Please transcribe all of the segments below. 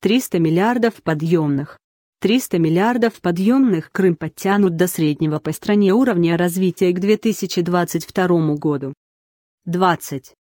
300 миллиардов подъемных. 300 миллиардов подъемных Крым подтянут до среднего по стране уровня развития к 2022 году. 20.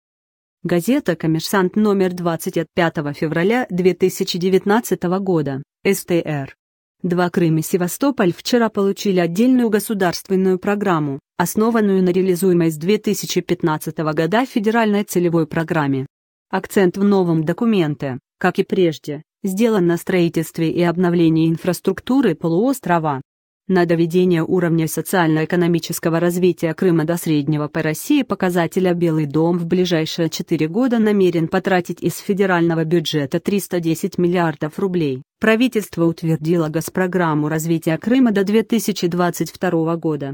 Газета «Коммерсант» номер 20 от 5 февраля 2019 года, СТР. Два Крым и Севастополь вчера получили отдельную государственную программу, основанную на реализуемой с 2015 года федеральной целевой программе. Акцент в новом документе, как и прежде, сделан на строительстве и обновлении инфраструктуры полуострова, на доведение уровня социально-экономического развития Крыма до среднего по России показателя «Белый дом» в ближайшие четыре года намерен потратить из федерального бюджета 310 миллиардов рублей. Правительство утвердило госпрограмму развития Крыма до 2022 года.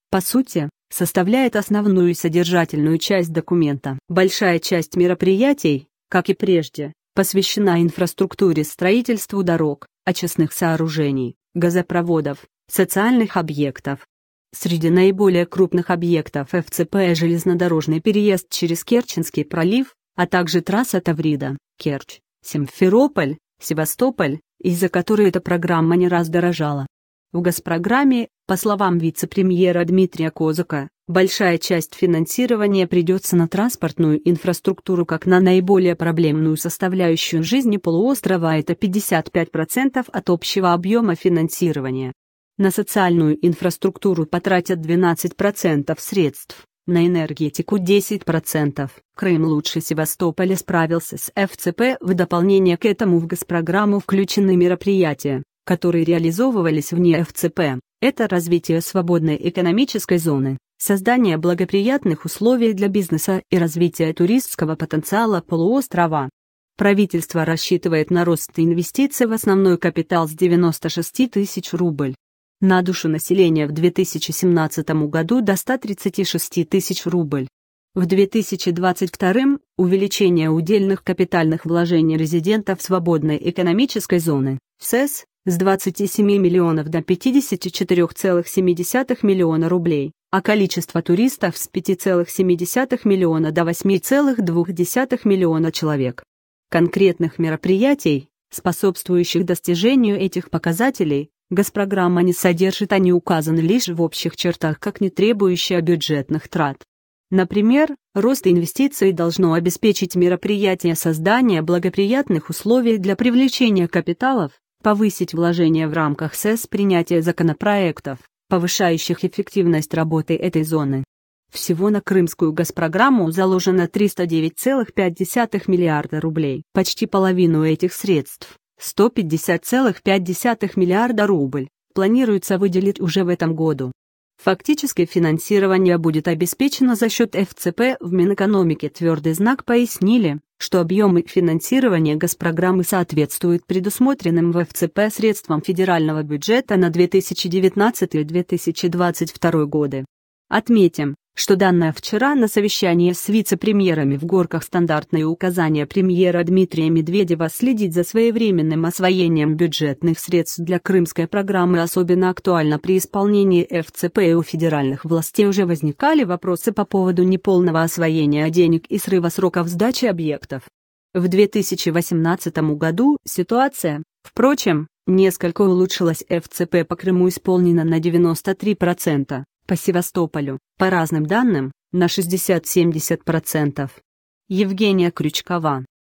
по сути, составляет основную содержательную часть документа. Большая часть мероприятий, как и прежде, посвящена инфраструктуре строительству дорог, очистных сооружений, газопроводов, социальных объектов. Среди наиболее крупных объектов ФЦП железнодорожный переезд через Керченский пролив, а также трасса Таврида, Керчь, Симферополь, Севастополь, из-за которой эта программа не раз дорожала. В госпрограмме, по словам вице-премьера Дмитрия Козака, большая часть финансирования придется на транспортную инфраструктуру как на наиболее проблемную составляющую жизни полуострова, а это 55% от общего объема финансирования. На социальную инфраструктуру потратят 12% средств на энергетику 10%. Крым лучше Севастополя справился с ФЦП, в дополнение к этому в госпрограмму включены мероприятия, которые реализовывались вне ФЦП, это развитие свободной экономической зоны, создание благоприятных условий для бизнеса и развитие туристского потенциала полуострова. Правительство рассчитывает на рост инвестиций в основной капитал с 96 тысяч рубль. На душу населения в 2017 году до 136 тысяч рубль. В 2022 увеличение удельных капитальных вложений резидентов свободной экономической зоны СЭС с 27 миллионов до 54,7 миллиона рублей, а количество туристов с 5,7 миллиона до 8,2 миллиона человек. Конкретных мероприятий, способствующих достижению этих показателей, госпрограмма не содержит, они указаны лишь в общих чертах как не требующие бюджетных трат. Например, рост инвестиций должно обеспечить мероприятие создания благоприятных условий для привлечения капиталов, повысить вложения в рамках СЭС принятия законопроектов, повышающих эффективность работы этой зоны. Всего на крымскую газпрограмму заложено 309,5 миллиарда рублей. Почти половину этих средств, 150,5 миллиарда рубль, планируется выделить уже в этом году. Фактическое финансирование будет обеспечено за счет ФЦП в Минэкономике. Твердый знак пояснили, что объемы финансирования госпрограммы соответствуют предусмотренным в ФЦП средствам федерального бюджета на 2019 и 2022 годы. Отметим, что данное вчера на совещании с вице-премьерами в Горках стандартное указание премьера Дмитрия Медведева следить за своевременным освоением бюджетных средств для крымской программы особенно актуально при исполнении ФЦП и у федеральных властей уже возникали вопросы по поводу неполного освоения денег и срыва сроков сдачи объектов. В 2018 году ситуация, впрочем, несколько улучшилась ФЦП по Крыму исполнена на 93%, по Севастополю по разным данным, на 60-70%, Евгения Крючкова.